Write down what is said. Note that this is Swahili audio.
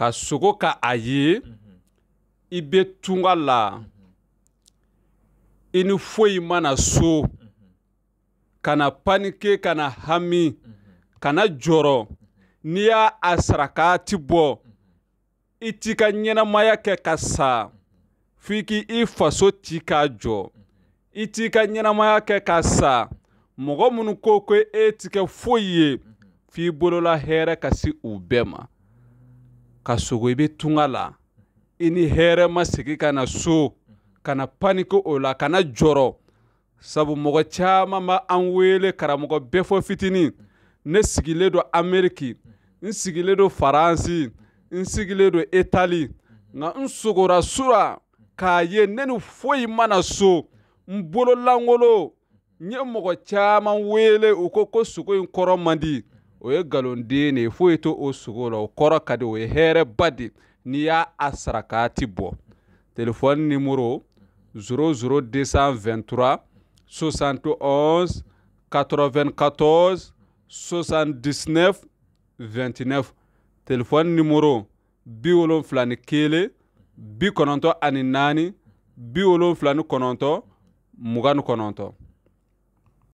ka sogo ka a ye mhm. i be tunga la mhm. i ni foyi mana so mhm. kana panike kana hami kana jɔrɔ n'i y'a a saraka ti bɔ i t'i ka ɲɛnamaya kɛ ka sa f'i k'i faso ci k'a jɔ i t'i ka ɲɛnamaya kɛ ka sa mɔgɔ minnu ko ko e ti kɛ foyi ye f'i bolola hɛrɛ ka si u bɛɛ ma ka sogo i bɛ tunga la i ni hɛrɛ ma segin ka na so kana panike o la kana jɔrɔ sabu mɔgɔ caman bɛ an wele karamɔgɔ bɛɛ fɔ fitinin ne sigilen don ameriki n sigilen don faransi n sigilen don itali nka n sogora sura k'a ye ne ni foyi mana so n bolo lankolo n ye mɔgɔ caman wele u ko ko sogo in kɔrɔ man di o ye nkalonden de ye foyi to o sogo la o kɔrɔ ka di o ye hɛrɛba de n'i y'a a saraka ti bɔ telefɔni nimero 00223 71 94 79 29 telefɔni nimoro bi wolonfila ni kelen bi kɔnɔntɔn ani naani bi wolonfila ni kɔnɔntɔ mugan ni kɔnɔntɔn